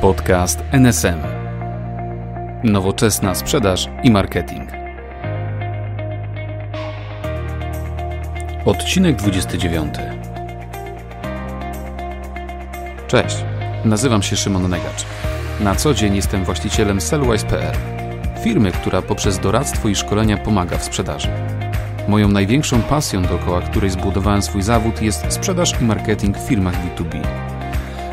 Podcast NSM. Nowoczesna sprzedaż i marketing. Odcinek 29. Cześć, nazywam się Szymon Negacz. Na co dzień jestem właścicielem Sellwise.pl, firmy, która poprzez doradztwo i szkolenia pomaga w sprzedaży. Moją największą pasją, dookoła której zbudowałem swój zawód, jest sprzedaż i marketing w firmach B2B.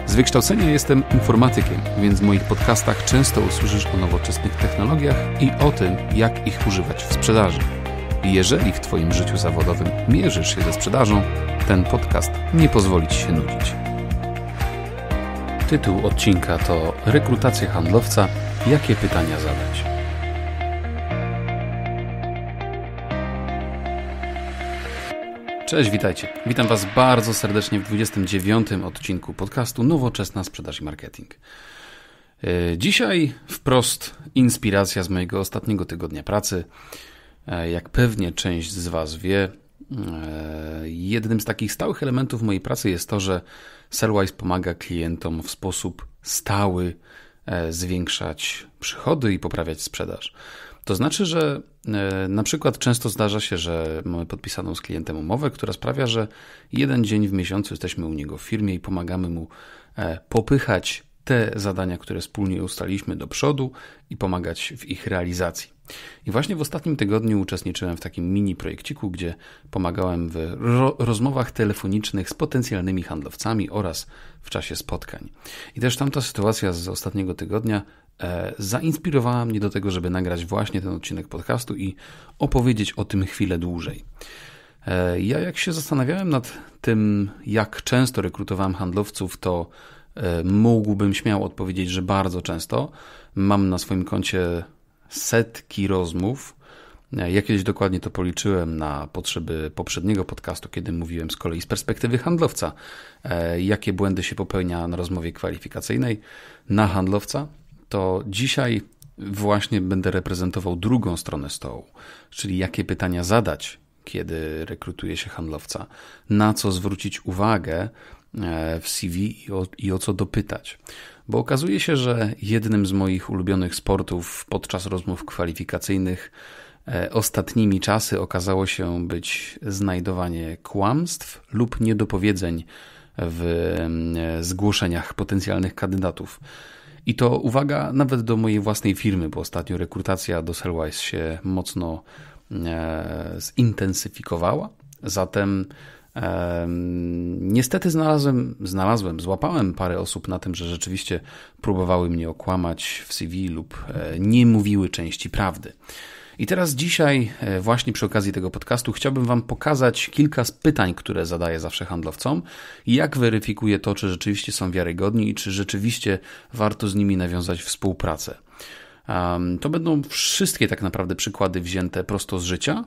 Z wykształcenia jestem informatykiem, więc w moich podcastach często usłyszysz o nowoczesnych technologiach i o tym, jak ich używać w sprzedaży. Jeżeli w Twoim życiu zawodowym mierzysz się ze sprzedażą, ten podcast nie pozwoli Ci się nudzić. Tytuł odcinka to Rekrutacja handlowca. Jakie pytania zadać? Cześć, witajcie. Witam Was bardzo serdecznie w 29 odcinku podcastu Nowoczesna Sprzedaż i Marketing. E, dzisiaj wprost inspiracja z mojego ostatniego tygodnia pracy. E, jak pewnie część z Was wie, e, jednym z takich stałych elementów mojej pracy jest to, że Sellwise pomaga klientom w sposób stały zwiększać przychody i poprawiać sprzedaż. To znaczy, że e, na przykład często zdarza się, że mamy podpisaną z klientem umowę, która sprawia, że jeden dzień w miesiącu jesteśmy u niego w firmie i pomagamy mu e, popychać te zadania, które wspólnie ustaliliśmy do przodu i pomagać w ich realizacji. I właśnie w ostatnim tygodniu uczestniczyłem w takim mini projekciku, gdzie pomagałem w ro rozmowach telefonicznych z potencjalnymi handlowcami oraz w czasie spotkań. I też tamta sytuacja z ostatniego tygodnia E, zainspirowała mnie do tego, żeby nagrać właśnie ten odcinek podcastu i opowiedzieć o tym chwilę dłużej. E, ja, jak się zastanawiałem nad tym, jak często rekrutowałem handlowców, to e, mógłbym śmiało odpowiedzieć, że bardzo często. Mam na swoim koncie setki rozmów. Ja kiedyś dokładnie to policzyłem na potrzeby poprzedniego podcastu, kiedy mówiłem z kolei z perspektywy handlowca, jakie błędy się popełnia na rozmowie kwalifikacyjnej na handlowca, to dzisiaj właśnie będę reprezentował drugą stronę stołu, czyli jakie pytania zadać, kiedy rekrutuje się handlowca, na co zwrócić uwagę e, w CV i o, i o co dopytać. Bo okazuje się, że jednym z moich ulubionych sportów podczas rozmów kwalifikacyjnych e, ostatnimi czasy okazało się być znajdowanie kłamstw lub niedopowiedzeń w mm, e, zgłoszeniach potencjalnych kandydatów. I to uwaga nawet do mojej własnej firmy, bo ostatnio rekrutacja do Sellwise się mocno e, zintensyfikowała. Zatem Niestety znalazłem, znalazłem, złapałem parę osób na tym, że rzeczywiście próbowały mnie okłamać w CV lub e, nie mówiły części prawdy. I teraz dzisiaj, e, właśnie przy okazji tego podcastu, chciałbym Wam pokazać kilka z pytań, które zadaję zawsze handlowcom i jak weryfikuję to, czy rzeczywiście są wiarygodni i czy rzeczywiście warto z nimi nawiązać współpracę. To będą wszystkie tak naprawdę przykłady wzięte prosto z życia,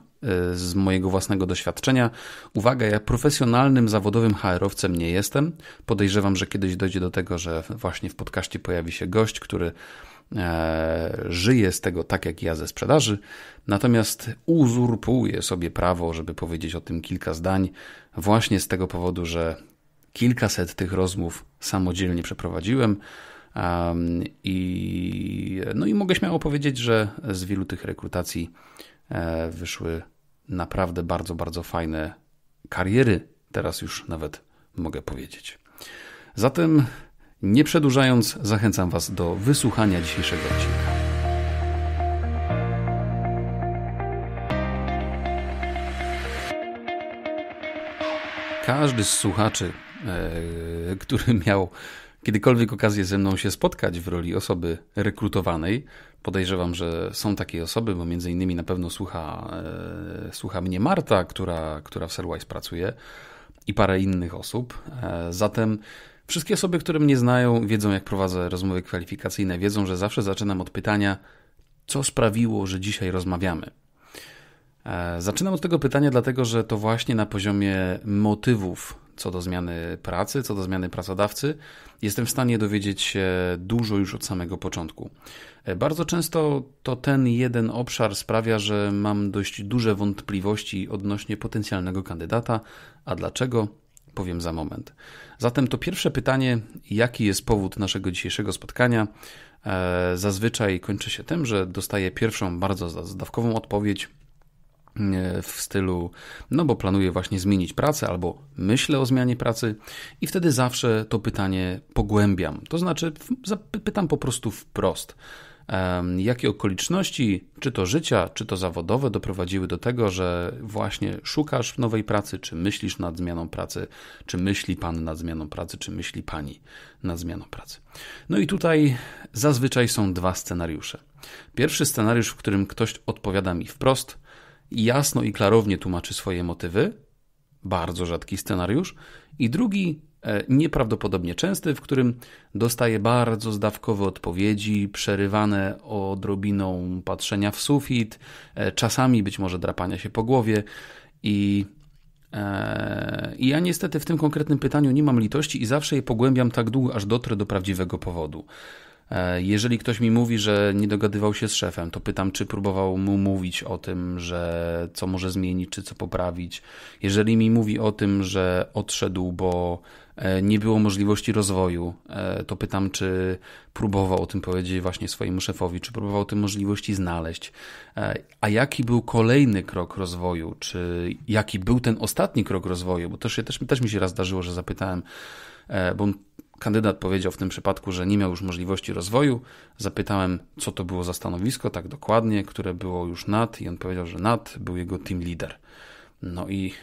e, z mojego własnego doświadczenia. Uwaga, ja profesjonalnym, zawodowym HR-owcem nie jestem. Podejrzewam, że kiedyś dojdzie do tego, że właśnie w podcaście pojawi się gość, który E, żyje z tego tak jak ja ze sprzedaży, natomiast uzurpuje sobie prawo, żeby powiedzieć o tym kilka zdań, właśnie z tego powodu, że kilkaset tych rozmów samodzielnie przeprowadziłem. I, no i mogę śmiało powiedzieć, że z wielu tych rekrutacji e, wyszły naprawdę bardzo, bardzo fajne kariery. Teraz już nawet mogę powiedzieć. Zatem nie przedłużając, zachęcam Was do wysłuchania dzisiejszego odcinka. Każdy z słuchaczy, e, który miał kiedykolwiek okazję ze mną się spotkać w roli osoby rekrutowanej, podejrzewam, że są takie osoby, bo między innymi na pewno słucha, e, słucha mnie Marta, która, która w Selwise pracuje i parę innych osób. E, zatem Wszystkie osoby, które mnie znają, wiedzą, jak prowadzę rozmowy kwalifikacyjne, wiedzą, że zawsze zaczynam od pytania, co sprawiło, że dzisiaj rozmawiamy. E, zaczynam od tego pytania, dlatego że to właśnie na poziomie motywów co do zmiany pracy, co do zmiany pracodawcy, jestem w stanie dowiedzieć się dużo już od samego początku. E, bardzo często to ten jeden obszar sprawia, że mam dość duże wątpliwości odnośnie potencjalnego kandydata. A dlaczego? powiem za moment. Zatem to pierwsze pytanie, jaki jest powód naszego dzisiejszego spotkania, e, zazwyczaj kończy się tym, że dostaję pierwszą bardzo zdawkową odpowiedź e, w stylu, no bo planuję właśnie zmienić pracę albo myślę o zmianie pracy i wtedy zawsze to pytanie pogłębiam. To znaczy, pytam po prostu wprost jakie okoliczności, czy to życia, czy to zawodowe, doprowadziły do tego, że właśnie szukasz nowej pracy, czy myślisz nad zmianą pracy, czy myśli pan nad zmianą pracy, czy myśli pani nad zmianą pracy. No i tutaj zazwyczaj są dwa scenariusze. Pierwszy scenariusz, w którym ktoś odpowiada mi wprost, jasno i klarownie tłumaczy swoje motywy, bardzo rzadki scenariusz, i drugi E, nieprawdopodobnie częsty, w którym dostaje bardzo zdawkowe odpowiedzi, przerywane odrobiną patrzenia w sufit, e, czasami być może drapania się po głowie i e, i ja niestety w tym konkretnym pytaniu nie mam litości i zawsze je pogłębiam tak długo, aż dotrę do prawdziwego powodu. Jeżeli ktoś mi mówi, że nie dogadywał się z szefem, to pytam, czy próbował mu mówić o tym, że co może zmienić, czy co poprawić. Jeżeli mi mówi o tym, że odszedł, bo E, nie było możliwości rozwoju. E, to pytam, czy próbował o tym powiedzieć właśnie swojemu szefowi, czy próbował te możliwości znaleźć. E, a jaki był kolejny krok rozwoju, czy jaki był ten ostatni krok rozwoju? Bo też, też, też mi się raz zdarzyło, że zapytałem, bo kandydat powiedział w tym przypadku, że nie miał już możliwości rozwoju. Zapytałem, co to było za stanowisko, tak dokładnie, które było już nad, i on powiedział, że nad był jego team leader. No i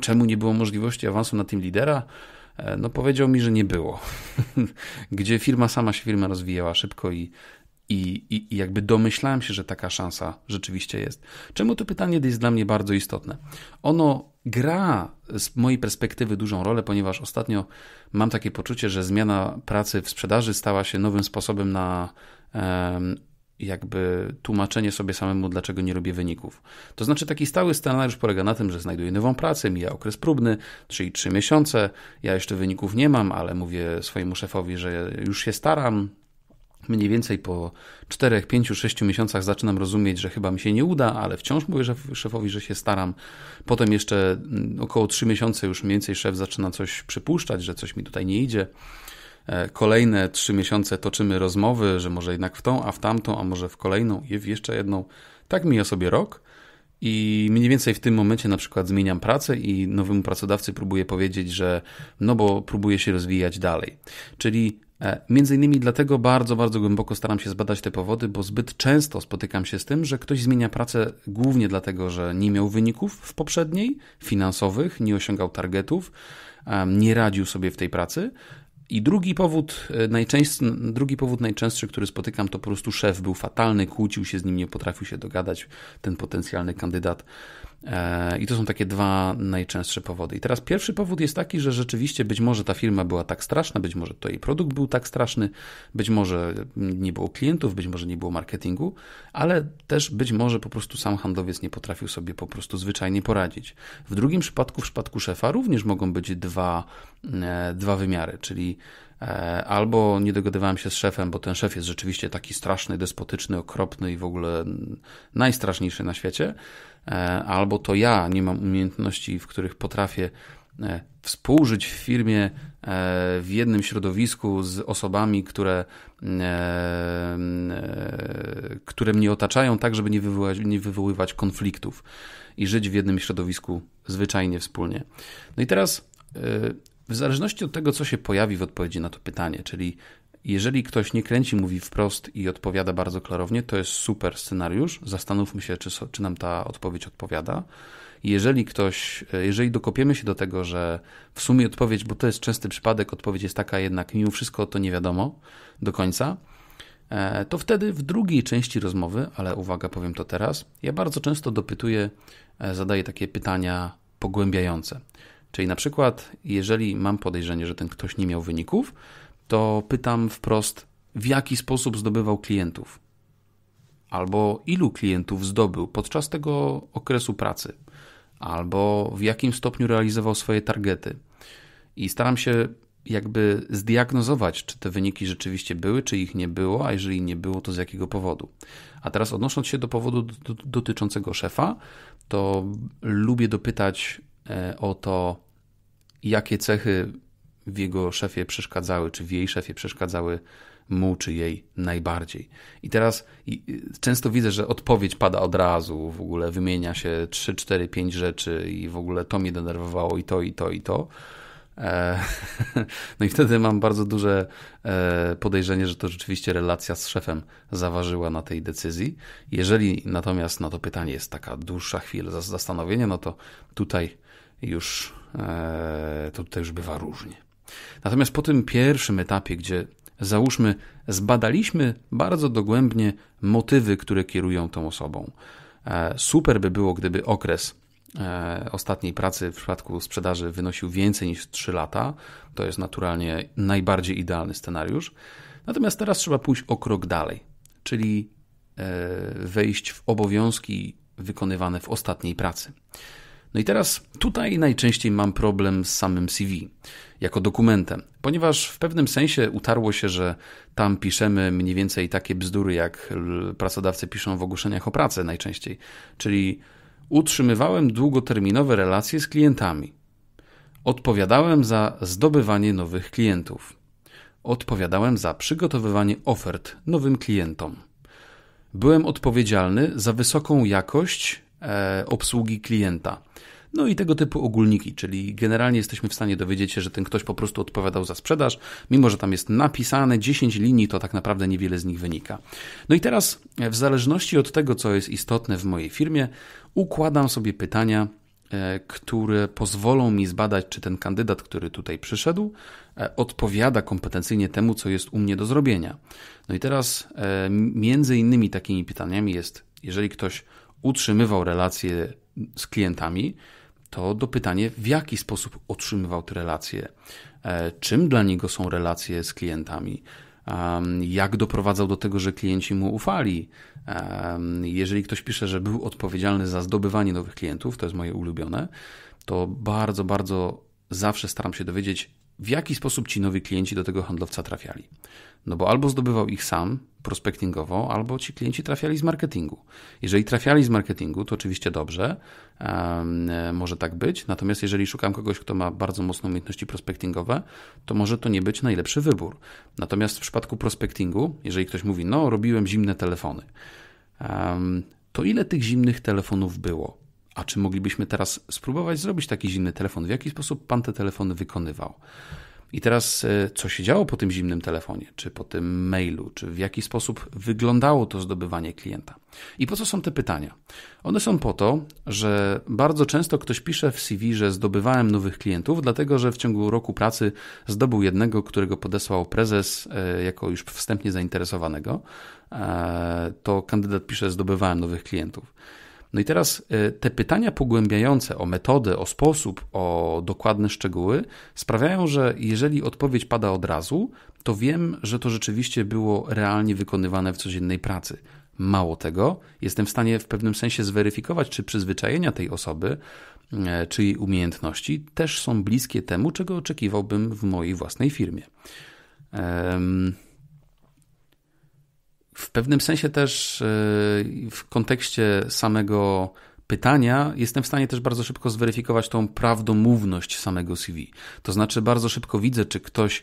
czemu nie było możliwości awansu na team lidera? E, no powiedział mi, że nie było. Gdzie firma sama się firma rozwijała szybko i, i, i, jakby domyślałem się, że taka szansa rzeczywiście jest. Czemu to pytanie jest dla mnie bardzo istotne? Ono gra z mojej perspektywy dużą rolę, ponieważ ostatnio mam takie poczucie, że zmiana pracy w sprzedaży stała się nowym sposobem na jakby tłumaczenie sobie samemu, dlaczego nie robię wyników. To znaczy, taki stały scenariusz polega na tym, że znajduję nową pracę, mija okres próbny, czyli trzy miesiące. Ja jeszcze wyników nie mam, ale mówię swojemu szefowi, że już się staram. Mniej więcej po 4, 5, 6 miesiącach zaczynam rozumieć, że chyba mi się nie uda, ale wciąż mówię szefowi, że się staram. Potem jeszcze mm, około 3 miesiące już mniej więcej szef zaczyna coś przypuszczać, że coś mi tutaj nie idzie. E, kolejne trzy miesiące toczymy rozmowy, że może jednak w tą, a w tamtą, a może w kolejną i w jeszcze jedną. Tak mija sobie rok. I mniej więcej w tym momencie na przykład zmieniam pracę i nowemu pracodawcy próbuję powiedzieć, że no bo próbuję się rozwijać dalej. Czyli e, Między innymi dlatego bardzo, bardzo głęboko staram się zbadać te powody, bo zbyt często spotykam się z tym, że ktoś zmienia pracę głównie dlatego, że nie miał wyników w poprzedniej, finansowych, nie osiągał targetów, e, nie radził sobie w tej pracy, i drugi powód, e, najczęstszy, drugi powód najczęstszy, który spotykam, to po prostu szef był fatalny, kłócił się z nim, nie potrafił się dogadać ten potencjalny kandydat. E, I to są takie dwa najczęstsze powody. I teraz pierwszy powód jest taki, że rzeczywiście być może ta firma była tak straszna, być może to jej produkt był tak straszny, być może nie było klientów, być może nie było marketingu, ale też być może po prostu sam handlowiec nie potrafił sobie po prostu zwyczajnie poradzić. W drugim przypadku, w przypadku szefa, również mogą być dwa, e, dwa wymiary, czyli E, albo nie dogadywałem się z szefem, bo ten szef jest rzeczywiście taki straszny, despotyczny, okropny i w ogóle najstraszniejszy na świecie, e, albo to ja nie mam umiejętności, w których potrafię e, współżyć w firmie w jednym środowisku z osobami, które, mm, które mnie otaczają, tak żeby nie wywoływać, nie wywoływać konfliktów i żyć w jednym środowisku zwyczajnie wspólnie. No i teraz w zależności od tego, co się pojawi w odpowiedzi na to pytanie, czyli jeżeli ktoś nie kręci, mówi wprost i odpowiada bardzo klarownie, to jest super scenariusz. Zastanówmy się, czy, czy nam ta odpowiedź odpowiada. Jeżeli ktoś, e, jeżeli dokopiemy się do tego, że w sumie odpowiedź, bo to jest częsty przypadek, odpowiedź jest taka jednak, mimo wszystko to nie wiadomo do końca, e, to wtedy w drugiej części rozmowy, ale uwaga, powiem to teraz, ja bardzo często dopytuję, e, zadaję takie pytania pogłębiające. Czyli na przykład, jeżeli mam podejrzenie, że ten ktoś nie miał wyników, to pytam wprost, w jaki sposób zdobywał klientów, albo ilu klientów zdobył podczas tego okresu pracy, albo w jakim stopniu realizował swoje targety. I staram się jakby zdiagnozować, czy te wyniki rzeczywiście były, czy ich nie było, a jeżeli nie było, to z jakiego powodu. A teraz odnosząc się do powodu dotyczącego szefa, to lubię dopytać E, o to, jakie cechy w jego szefie przeszkadzały, czy w jej szefie przeszkadzały mu czy jej najbardziej. I teraz często widzę, że odpowiedź pada od razu, w ogóle wymienia się 3, 4, 5 rzeczy i w ogóle to mnie denerwowało i to, i to, i to. E, no i wtedy mam bardzo duże e, podejrzenie, że to rzeczywiście relacja z szefem zaważyła na tej decyzji. Jeżeli natomiast na to pytanie jest taka dłuższa chwila zastanowienia, no to tutaj już e, to tutaj już bywa różnie. Natomiast po tym pierwszym etapie, gdzie załóżmy, zbadaliśmy bardzo dogłębnie motywy, które kierują tą osobą. E, super by było, gdyby okres e, ostatniej pracy w przypadku sprzedaży wynosił więcej niż 3 lata. To jest naturalnie najbardziej idealny scenariusz. Natomiast teraz trzeba pójść o krok dalej, czyli wejść w obowiązki wykonywane w ostatniej pracy. No i teraz tutaj najczęściej mam problem z samym CV jako dokumentem, ponieważ w pewnym sensie utarło się, że tam piszemy mniej więcej takie bzdury, jak pracodawcy piszą w ogłoszeniach o pracę najczęściej, czyli utrzymywałem długoterminowe relacje z klientami. Odpowiadałem za zdobywanie nowych klientów. Odpowiadałem za przygotowywanie ofert nowym klientom. Byłem odpowiedzialny za wysoką jakość E, obsługi klienta. No i tego typu ogólniki, czyli generalnie jesteśmy w stanie dowiedzieć się, że ten ktoś po prostu odpowiadał za sprzedaż, mimo że tam jest napisane 10 linii, to tak naprawdę niewiele z nich wynika. No i teraz, w zależności od tego, co jest istotne w mojej firmie, układam sobie pytania, e, które pozwolą mi zbadać, czy ten kandydat, który tutaj przyszedł, e, odpowiada kompetencyjnie temu, co jest u mnie do zrobienia. No i teraz, między innymi takimi pytaniami jest, jeżeli ktoś utrzymywał relacje z klientami, to do pytanie, w jaki sposób otrzymywał te relacje, e, czym dla niego są relacje z klientami, jak doprowadzał do tego, że klienci mu ufali. Jeżeli ktoś pisze, że był odpowiedzialny za zdobywanie nowych klientów, to jest moje ulubione, to bardzo, bardzo zawsze staram się dowiedzieć, w jaki sposób ci nowi klienci do tego handlowca trafiali. No bo albo zdobywał ich sam prospektingowo, albo ci klienci trafiali z marketingu. Jeżeli trafiali z marketingu, to oczywiście dobrze, e, może tak być. Natomiast jeżeli szukam kogoś, kto ma bardzo mocne umiejętności prospektingowe, to może to nie być najlepszy wybór. Natomiast w przypadku prospektingu, jeżeli ktoś mówi, no robiłem zimne telefony, to ile tych zimnych telefonów było? A czy moglibyśmy teraz spróbować zrobić taki zimny telefon? W jaki sposób pan te telefony wykonywał? I teraz, e, co się działo po tym zimnym telefonie, czy po tym mailu, czy w jaki sposób wyglądało to zdobywanie klienta? I po co są te pytania? One są po to, że bardzo często ktoś pisze w CV, że zdobywałem nowych klientów, dlatego że w ciągu roku pracy zdobył jednego, którego podesłał prezes e, jako już wstępnie zainteresowanego. E, to kandydat pisze, zdobywałem nowych klientów. No i teraz e, te pytania pogłębiające o metodę, o sposób, o dokładne szczegóły sprawiają, że jeżeli odpowiedź pada od razu, to wiem, że to rzeczywiście było realnie wykonywane w codziennej pracy. Mało tego, jestem w stanie w pewnym sensie zweryfikować, czy przyzwyczajenia tej osoby, e, czy jej umiejętności też są bliskie temu, czego oczekiwałbym w mojej własnej firmie. Um, w pewnym sensie też e, w kontekście samego pytania jestem w stanie też bardzo szybko zweryfikować tą prawdomówność samego CV. To znaczy, bardzo szybko widzę, czy ktoś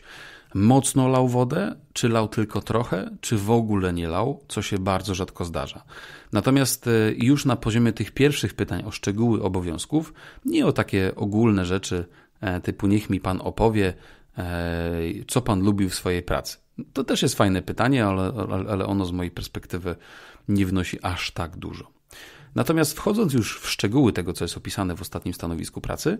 mocno lał wodę, czy lał tylko trochę, czy w ogóle nie lał, co się bardzo rzadko zdarza. Natomiast e, już na poziomie tych pierwszych pytań o szczegóły obowiązków, nie o takie ogólne rzeczy e, typu niech mi pan opowie, co pan lubił w swojej pracy. To też jest fajne pytanie, ale, ale ono z mojej perspektywy nie wnosi aż tak dużo. Natomiast wchodząc już w szczegóły tego, co jest opisane w ostatnim stanowisku pracy,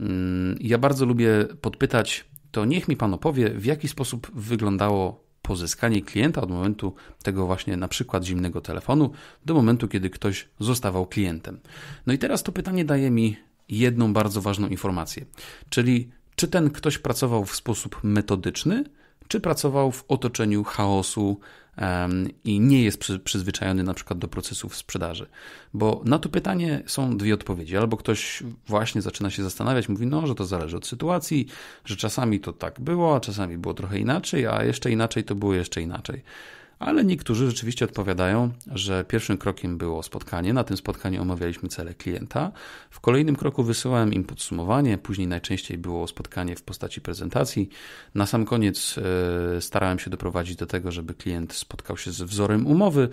mm, ja bardzo lubię podpytać, to niech mi Pan opowie, w jaki sposób wyglądało pozyskanie klienta od momentu tego właśnie na przykład zimnego telefonu do momentu, kiedy ktoś zostawał klientem. No i teraz to pytanie daje mi jedną bardzo ważną informację, czyli czy ten ktoś pracował w sposób metodyczny, czy pracował w otoczeniu chaosu i nie jest przyzwyczajony na przykład do procesów sprzedaży. Bo na to pytanie są dwie odpowiedzi. Albo ktoś właśnie zaczyna się zastanawiać, mówi, no, że to zależy od sytuacji, że czasami to tak było, a czasami było trochę inaczej, a jeszcze inaczej to było jeszcze inaczej ale niektórzy rzeczywiście odpowiadają, że pierwszym krokiem było spotkanie. Na tym spotkaniu omawialiśmy cele klienta. W kolejnym kroku wysyłałem im podsumowanie, później najczęściej było spotkanie w postaci prezentacji. Na sam koniec e, starałem się doprowadzić do tego, żeby klient spotkał się z wzorem umowy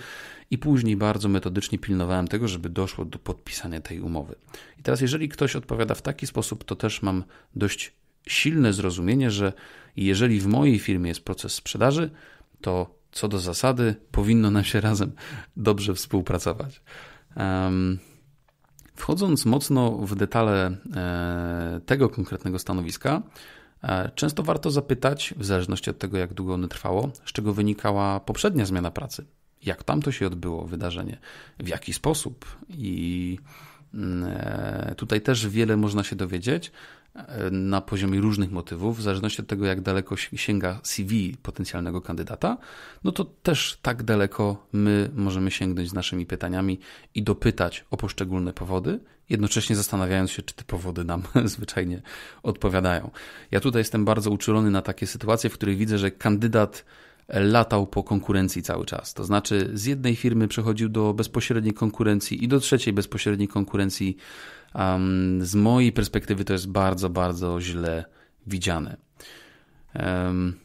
i później bardzo metodycznie pilnowałem tego, żeby doszło do podpisania tej umowy. I teraz, jeżeli ktoś odpowiada w taki sposób, to też mam dość silne zrozumienie, że jeżeli w mojej firmie jest proces sprzedaży, to co do zasady, powinno nam się razem dobrze współpracować. Wchodząc mocno w detale e, tego konkretnego stanowiska, e, często warto zapytać, w zależności od tego, jak długo ono trwało, z czego wynikała poprzednia zmiana pracy, jak tamto się odbyło wydarzenie, w jaki sposób i mm, e, Tutaj też wiele można się dowiedzieć, na poziomie różnych motywów, w zależności od tego, jak daleko sięga CV potencjalnego kandydata, no to też tak daleko my możemy sięgnąć z naszymi pytaniami i dopytać o poszczególne powody, jednocześnie zastanawiając się, czy te powody nam zwyczajnie odpowiadają. Ja tutaj jestem bardzo uczulony na takie sytuacje, w których widzę, że kandydat latał po konkurencji cały czas. To znaczy, z jednej firmy przechodził do bezpośredniej konkurencji i do trzeciej bezpośredniej konkurencji Um, z mojej perspektywy to jest bardzo, bardzo źle widziane. Um,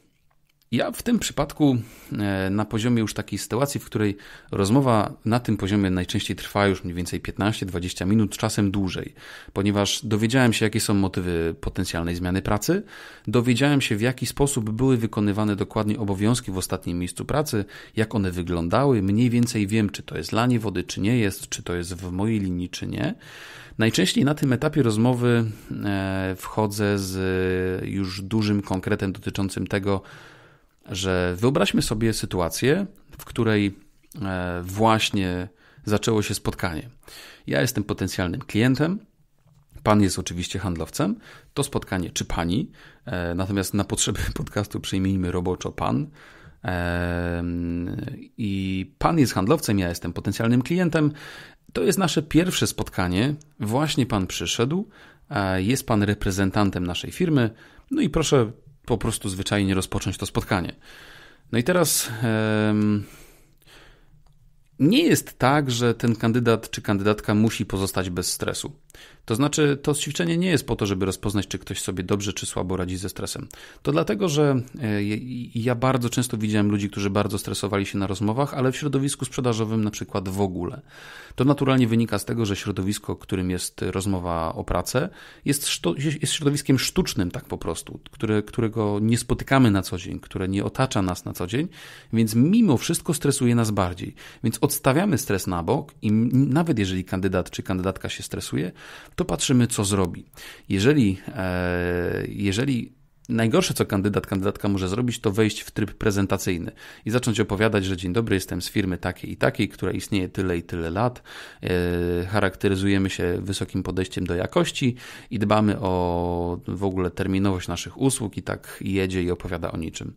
ja w tym przypadku e, na poziomie już takiej sytuacji, w której rozmowa na tym poziomie najczęściej trwa już mniej więcej 15-20 minut, czasem dłużej, ponieważ dowiedziałem się, jakie są motywy potencjalnej zmiany pracy, dowiedziałem się, w jaki sposób były wykonywane dokładnie obowiązki w ostatnim miejscu pracy, jak one wyglądały, mniej więcej wiem, czy to jest lanie wody, czy nie jest, czy to jest w mojej linii, czy nie. Najczęściej na tym etapie rozmowy e, wchodzę z e, już dużym konkretem dotyczącym tego, że wyobraźmy sobie sytuację, w której e, właśnie zaczęło się spotkanie. Ja jestem potencjalnym klientem, pan jest oczywiście handlowcem. To spotkanie czy pani, e, natomiast na potrzeby podcastu przyjmijmy roboczo pan. E, I pan jest handlowcem, ja jestem potencjalnym klientem. To jest nasze pierwsze spotkanie. Właśnie pan przyszedł, jest pan reprezentantem naszej firmy. No i proszę po prostu zwyczajnie rozpocząć to spotkanie. No i teraz nie jest tak, że ten kandydat czy kandydatka musi pozostać bez stresu. To znaczy, to ćwiczenie nie jest po to, żeby rozpoznać, czy ktoś sobie dobrze czy słabo radzi ze stresem. To dlatego, że e, ja bardzo często widziałem ludzi, którzy bardzo stresowali się na rozmowach, ale w środowisku sprzedażowym na przykład w ogóle. To naturalnie wynika z tego, że środowisko, którym jest rozmowa o pracę, jest, jest środowiskiem sztucznym, tak po prostu, które, którego nie spotykamy na co dzień, które nie otacza nas na co dzień, więc mimo wszystko stresuje nas bardziej. Więc odstawiamy stres na bok i nawet jeżeli kandydat czy kandydatka się stresuje, to patrzymy, co zrobi. Jeżeli, e, jeżeli Najgorsze, co kandydat, kandydatka może zrobić, to wejść w tryb prezentacyjny i zacząć opowiadać, że dzień dobry, jestem z firmy takiej i takiej, która istnieje tyle i tyle lat. E, charakteryzujemy się wysokim podejściem do jakości i dbamy o w ogóle terminowość naszych usług i tak jedzie i opowiada o niczym.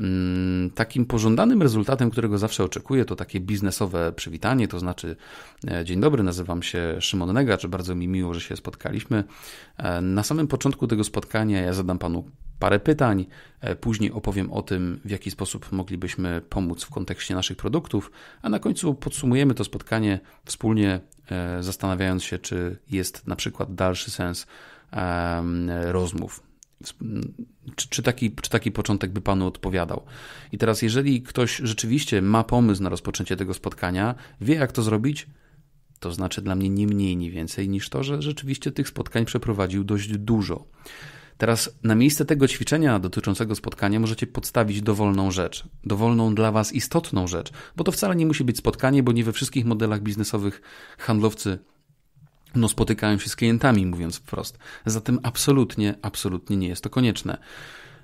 Mm, takim pożądanym rezultatem, którego zawsze oczekuję, to takie biznesowe przywitanie, to znaczy e, dzień dobry, nazywam się Szymon Negacz, bardzo mi miło, że się spotkaliśmy. E, na samym początku tego spotkania ja zadam panu parę pytań, e, później opowiem o tym, w jaki sposób moglibyśmy pomóc w kontekście naszych produktów, a na końcu podsumujemy to spotkanie wspólnie, zastanawiając się, czy jest na przykład dalszy sens rozmów. Czy, czy, taki, czy taki początek by Panu odpowiadał? I teraz, jeżeli ktoś rzeczywiście ma pomysł na rozpoczęcie tego spotkania, wie jak to zrobić, to znaczy dla mnie nie mniej, nie więcej niż to, że rzeczywiście tych spotkań przeprowadził dość dużo. Teraz na miejsce tego ćwiczenia dotyczącego spotkania możecie podstawić dowolną rzecz, dowolną dla Was istotną rzecz, bo to wcale nie musi być spotkanie, bo nie we wszystkich modelach biznesowych handlowcy no, spotykają się z klientami, mówiąc wprost. Zatem absolutnie, absolutnie nie jest to konieczne.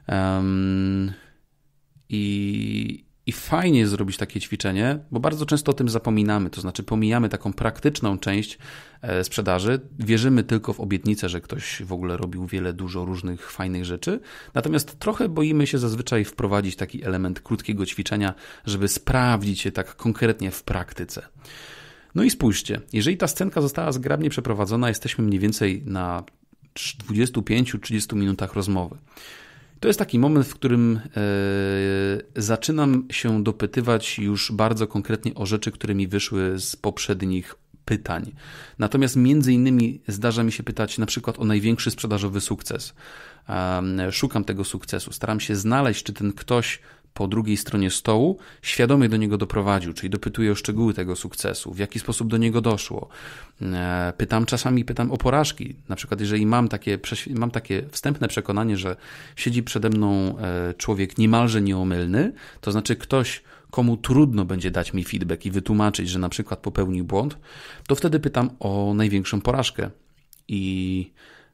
Um, i, I fajnie jest zrobić takie ćwiczenie, bo bardzo często o tym zapominamy, to znaczy pomijamy taką praktyczną część e, sprzedaży, wierzymy tylko w obietnicę, że ktoś w ogóle robił wiele, dużo różnych fajnych rzeczy, natomiast trochę boimy się zazwyczaj wprowadzić taki element krótkiego ćwiczenia, żeby sprawdzić je tak konkretnie w praktyce. No i spójrzcie, jeżeli ta scenka została zgrabnie przeprowadzona, jesteśmy mniej więcej na 25-30 minutach rozmowy. To jest taki moment, w którym e, zaczynam się dopytywać już bardzo konkretnie o rzeczy, które mi wyszły z poprzednich pytań. Natomiast między innymi zdarza mi się pytać na przykład o największy sprzedażowy sukces. Szukam tego sukcesu, staram się znaleźć, czy ten ktoś po drugiej stronie stołu świadomie do niego doprowadził, czyli dopytuję o szczegóły tego sukcesu, w jaki sposób do niego doszło. E, pytam czasami pytam o porażki. Na przykład, jeżeli mam takie, mam takie wstępne przekonanie, że siedzi przede mną e, człowiek niemalże nieomylny, to znaczy ktoś, komu trudno będzie dać mi feedback i wytłumaczyć, że na przykład popełnił błąd, to wtedy pytam o największą porażkę. I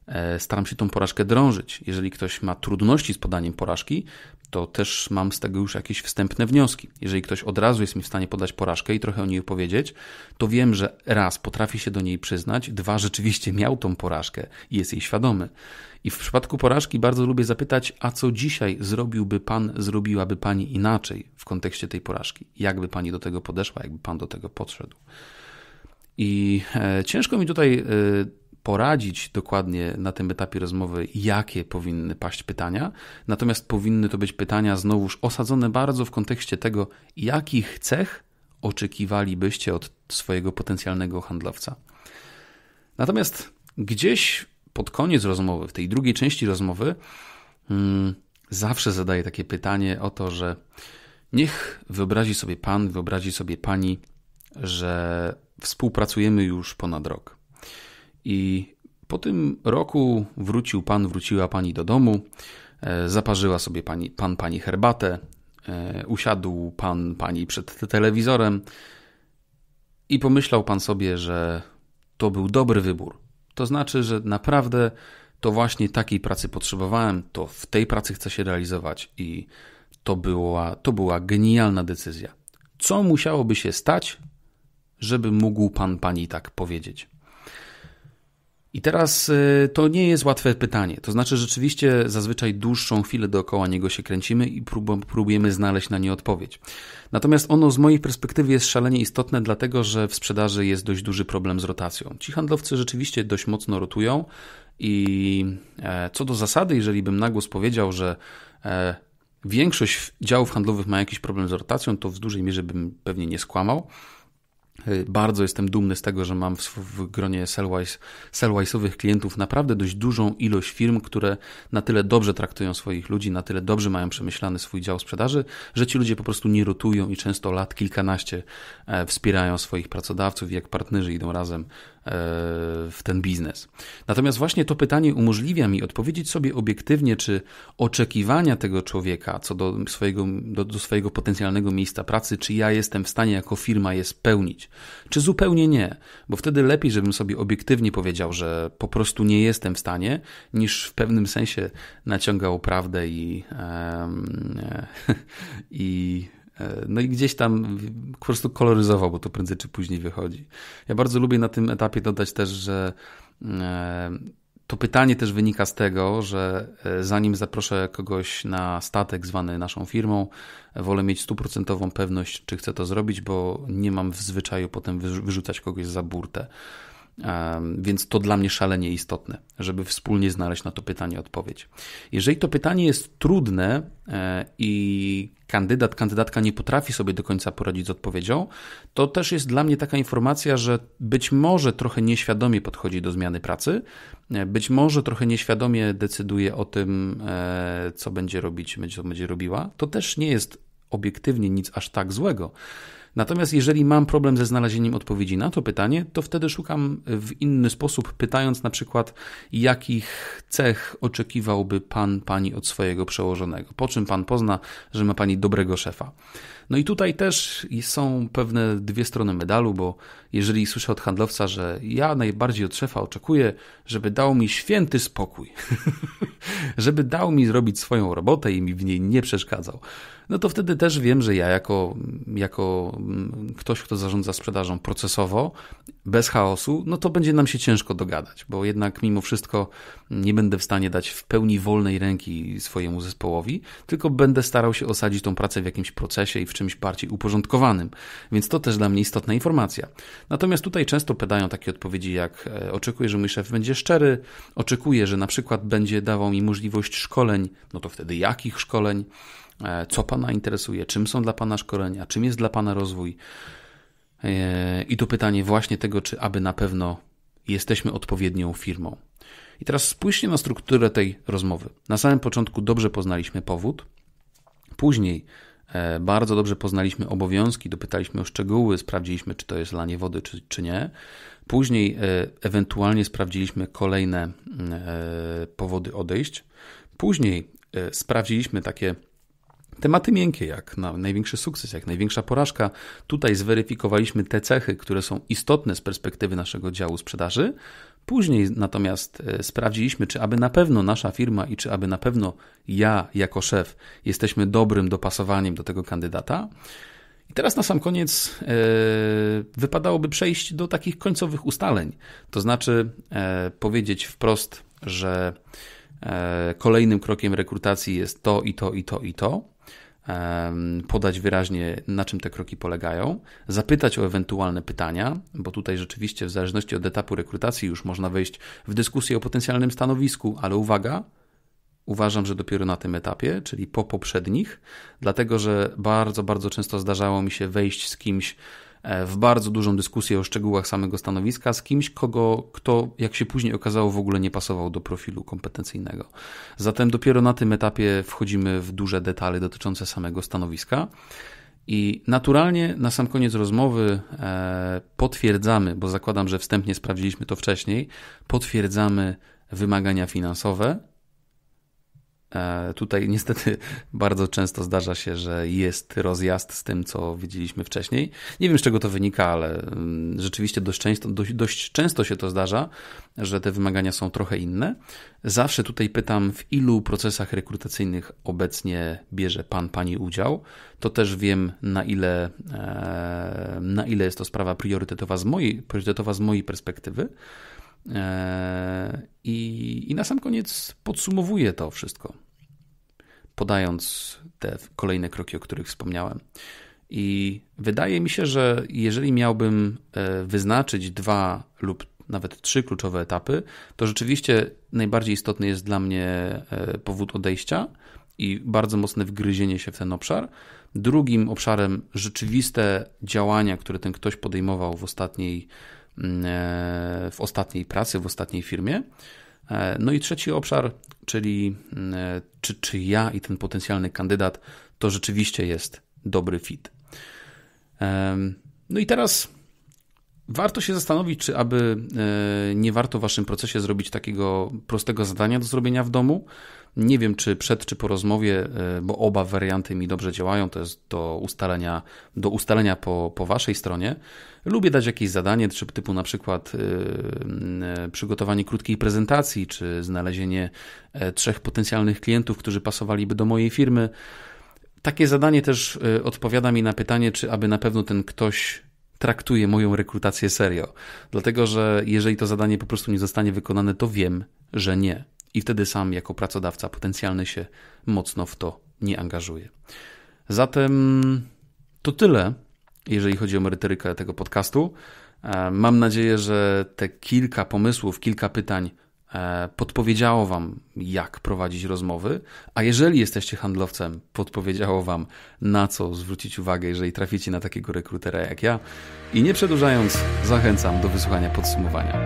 e, staram się tą porażkę drążyć. Jeżeli ktoś ma trudności z podaniem porażki, to też mam z tego już jakieś wstępne wnioski. Jeżeli ktoś od razu jest mi w stanie podać porażkę i trochę o niej opowiedzieć, to wiem, że raz potrafi się do niej przyznać, dwa rzeczywiście miał tą porażkę i jest jej świadomy. I w przypadku porażki bardzo lubię zapytać, a co dzisiaj zrobiłby pan, zrobiłaby pani inaczej w kontekście tej porażki? Jakby pani do tego podeszła, jakby pan do tego podszedł? I e, ciężko mi tutaj e, poradzić dokładnie na tym etapie rozmowy, jakie powinny paść pytania, natomiast powinny to być pytania znowuż osadzone bardzo w kontekście tego, jakich cech oczekiwalibyście od swojego potencjalnego handlowca. Natomiast gdzieś pod koniec rozmowy, w tej drugiej części rozmowy, hmm, zawsze zadaję takie pytanie o to, że niech wyobrazi sobie pan, wyobrazi sobie pani, że współpracujemy już ponad rok. I po tym roku wrócił pan, wróciła pani do domu, e, zaparzyła sobie pani, pan pani herbatę, e, usiadł pan pani przed telewizorem i pomyślał pan sobie, że to był dobry wybór. To znaczy, że naprawdę to właśnie takiej pracy potrzebowałem, to w tej pracy chcę się realizować i to była, to była genialna decyzja. Co musiałoby się stać, żeby mógł pan pani tak powiedzieć? I teraz y, to nie jest łatwe pytanie. To znaczy, rzeczywiście zazwyczaj dłuższą chwilę dookoła niego się kręcimy i próbujemy znaleźć na nie odpowiedź. Natomiast ono z mojej perspektywy jest szalenie istotne, dlatego że w sprzedaży jest dość duży problem z rotacją. Ci handlowcy rzeczywiście dość mocno rotują i e, co do zasady, jeżeli bym na głos powiedział, że e, większość działów handlowych ma jakiś problem z rotacją, to w dużej mierze bym pewnie nie skłamał. Y, bardzo jestem dumny z tego, że mam w, w gronie Sellwise, Sellwise'owych klientów naprawdę dość dużą ilość firm, które na tyle dobrze traktują swoich ludzi, na tyle dobrze mają przemyślany swój dział sprzedaży, że ci ludzie po prostu nie rotują i często lat kilkanaście e, wspierają swoich pracodawców i jak partnerzy idą razem w ten biznes. Natomiast właśnie to pytanie umożliwia mi odpowiedzieć sobie obiektywnie, czy oczekiwania tego człowieka co do swojego, do, do swojego potencjalnego miejsca pracy, czy ja jestem w stanie jako firma je spełnić, czy zupełnie nie, bo wtedy lepiej, żebym sobie obiektywnie powiedział, że po prostu nie jestem w stanie, niż w pewnym sensie naciągał prawdę i, um, i no i gdzieś tam po prostu koloryzował, bo to prędzej czy później wychodzi. Ja bardzo lubię na tym etapie dodać też, że e, to pytanie też wynika z tego, że e, zanim zaproszę kogoś na statek zwany naszą firmą, wolę mieć stuprocentową pewność, czy chcę to zrobić, bo nie mam w zwyczaju potem wyrzucać kogoś za burtę. Więc to dla mnie szalenie istotne, żeby wspólnie znaleźć na to pytanie odpowiedź. Jeżeli to pytanie jest trudne e, i kandydat, kandydatka nie potrafi sobie do końca poradzić z odpowiedzią, to też jest dla mnie taka informacja, że być może trochę nieświadomie podchodzi do zmiany pracy, e, być może trochę nieświadomie decyduje o tym, e, co będzie robić, co będzie robiła. To też nie jest obiektywnie nic aż tak złego. Natomiast jeżeli mam problem ze znalezieniem odpowiedzi na to pytanie, to wtedy szukam w inny sposób, pytając na przykład, jakich cech oczekiwałby pan, pani od swojego przełożonego, po czym pan pozna, że ma pani dobrego szefa. No i tutaj też są pewne dwie strony medalu, bo jeżeli słyszę od handlowca, że ja najbardziej od szefa oczekuję, żeby dał mi święty spokój, żeby dał mi zrobić swoją robotę i mi w niej nie przeszkadzał no to wtedy też wiem, że ja jako, jako mm, ktoś, kto zarządza sprzedażą procesowo, bez chaosu, no to będzie nam się ciężko dogadać, bo jednak mimo wszystko nie będę w stanie dać w pełni wolnej ręki swojemu zespołowi, tylko będę starał się osadzić tą pracę w jakimś procesie i w czymś bardziej uporządkowanym. Więc to też dla mnie istotna informacja. Natomiast tutaj często padają takie odpowiedzi jak e, oczekuję, że mój szef będzie szczery, oczekuję, że na przykład będzie dawał mi możliwość szkoleń, no to wtedy jakich szkoleń? E, co Pana interesuje, czym są dla Pana szkolenia, czym jest dla Pana rozwój. E, I to pytanie właśnie tego, czy aby na pewno jesteśmy odpowiednią firmą. I teraz spójrzcie na strukturę tej rozmowy. Na samym początku dobrze poznaliśmy powód, później e, bardzo dobrze poznaliśmy obowiązki, dopytaliśmy o szczegóły, sprawdziliśmy, czy to jest lanie wody, czy, czy nie. Później ewentualnie sprawdziliśmy kolejne mm, powody odejść. Później sprawdziliśmy takie Tematy miękkie, jak największy sukces, jak największa porażka. Tutaj zweryfikowaliśmy te cechy, które są istotne z perspektywy naszego działu sprzedaży. Później natomiast e, sprawdziliśmy, czy aby na pewno nasza firma i czy aby na pewno ja jako szef jesteśmy dobrym dopasowaniem do tego kandydata. I teraz na sam koniec e, wypadałoby przejść do takich końcowych ustaleń. To znaczy e, powiedzieć wprost, że e, kolejnym krokiem rekrutacji jest to i to i to i to podać wyraźnie, na czym te kroki polegają, zapytać o ewentualne pytania, bo tutaj rzeczywiście w zależności od etapu rekrutacji już można wejść w dyskusję o potencjalnym stanowisku, ale uwaga, uważam, że dopiero na tym etapie, czyli po poprzednich, dlatego że bardzo, bardzo często zdarzało mi się wejść z kimś E, w bardzo dużą dyskusję o szczegółach samego stanowiska z kimś, kogo, kto, jak się później okazało, w ogóle nie pasował do profilu kompetencyjnego. Zatem dopiero na tym etapie wchodzimy w duże detale dotyczące samego stanowiska. I naturalnie na sam koniec rozmowy e, potwierdzamy, bo zakładam, że wstępnie sprawdziliśmy to wcześniej, potwierdzamy wymagania finansowe, E, tutaj niestety bardzo często zdarza się, że jest rozjazd z tym, co widzieliśmy wcześniej. Nie wiem, z czego to wynika, ale mm, rzeczywiście dość często, dość, dość często się to zdarza, że te wymagania są trochę inne. Zawsze tutaj pytam, w ilu procesach rekrutacyjnych obecnie bierze pan, pani udział. To też wiem, na ile, e, na ile jest to sprawa priorytetowa z mojej, priorytetowa z mojej perspektywy. E, I, I na sam koniec podsumowuję to wszystko, podając te kolejne kroki, o których wspomniałem. I wydaje mi się, że jeżeli miałbym e, wyznaczyć dwa lub nawet trzy kluczowe etapy, to rzeczywiście najbardziej istotny jest dla mnie e, powód odejścia i bardzo mocne wgryzienie się w ten obszar. Drugim obszarem rzeczywiste działania, które ten ktoś podejmował w ostatniej Mm, e, w ostatniej pracy, w ostatniej firmie. E, no i trzeci obszar, czyli mm, e, czy, czy ja i ten potencjalny kandydat to rzeczywiście jest dobry fit. No i teraz Warto się zastanowić, czy aby e, nie warto w waszym procesie zrobić takiego prostego zadania do zrobienia w domu. Nie wiem, czy przed, czy po rozmowie, e, bo oba warianty mi dobrze działają, to jest do ustalenia, do ustalenia po, po waszej stronie. Lubię dać jakieś zadanie, typu na przykład e, przygotowanie krótkiej prezentacji, czy znalezienie trzech potencjalnych klientów, którzy pasowaliby do mojej firmy. Takie zadanie też odpowiada mi na pytanie, czy aby na pewno ten ktoś traktuję moją rekrutację serio. Dlatego, że jeżeli to zadanie po prostu nie zostanie wykonane, to wiem, że nie. I wtedy sam jako pracodawca potencjalny się mocno w to nie angażuje. Zatem to tyle, jeżeli chodzi o merytorykę tego podcastu. E, mam nadzieję, że te kilka pomysłów, kilka pytań E, podpowiedziało Wam, jak prowadzić rozmowy, a jeżeli jesteście handlowcem, podpowiedziało Wam, na co zwrócić uwagę, jeżeli traficie na takiego rekrutera jak ja. I nie przedłużając, zachęcam do wysłuchania podsumowania.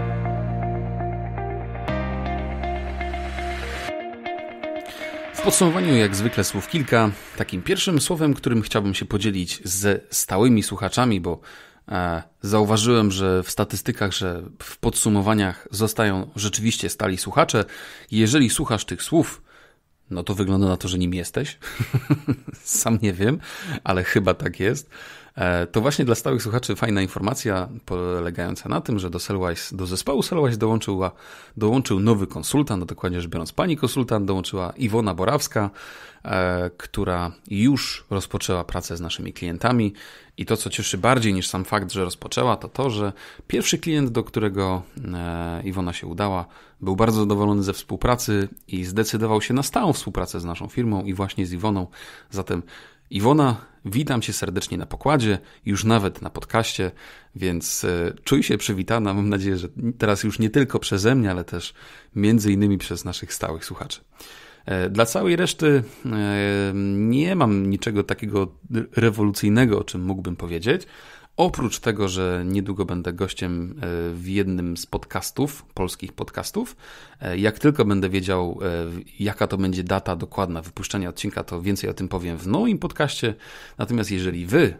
W podsumowaniu, jak zwykle, słów kilka. Takim pierwszym słowem, którym chciałbym się podzielić ze stałymi słuchaczami, bo E, zauważyłem, że w statystykach, że w podsumowaniach zostają rzeczywiście stali słuchacze. Jeżeli słuchasz tych słów, no to wygląda na to, że nim jesteś. Sam nie wiem, ale chyba tak jest. E, to właśnie dla stałych słuchaczy fajna informacja polegająca na tym, że do, do zespołu Cellwise dołączyła, dołączył nowy konsultant, a dokładnie rzecz biorąc pani konsultant, dołączyła Iwona Borawska, e, która już rozpoczęła pracę z naszymi klientami i to, co cieszy bardziej niż sam fakt, że rozpoczęła, to to, że pierwszy klient, do którego e, Iwona się udała, był bardzo zadowolony ze współpracy i zdecydował się na stałą współpracę z naszą firmą i właśnie z Iwoną. Zatem Iwona Witam cię serdecznie na pokładzie, już nawet na podcaście, więc e, czuj się przywitana. Mam nadzieję, że teraz już nie tylko przeze mnie, ale też między innymi przez naszych stałych słuchaczy. E, dla całej reszty e, nie mam niczego takiego rewolucyjnego, o czym mógłbym powiedzieć. Oprócz tego, że niedługo będę gościem e, w jednym z podcastów, polskich podcastów, e, jak tylko będę wiedział, e, jaka to będzie data dokładna wypuszczenia odcinka, to więcej o tym powiem w nowym podcaście. Natomiast jeżeli wy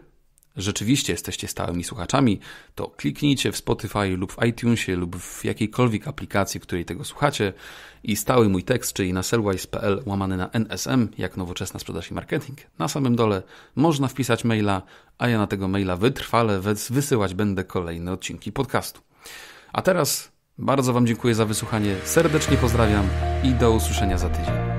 rzeczywiście jesteście stałymi słuchaczami, to kliknijcie w Spotify lub w iTunesie lub w jakiejkolwiek aplikacji, w której tego słuchacie i stały mój tekst, czyli na sellwise.pl łamany na NSM, jak nowoczesna sprzedaż i marketing. Na samym dole można wpisać maila, a ja na tego maila wytrwale wysyłać będę kolejne odcinki podcastu. A teraz bardzo Wam dziękuję za wysłuchanie, serdecznie pozdrawiam i do usłyszenia za tydzień.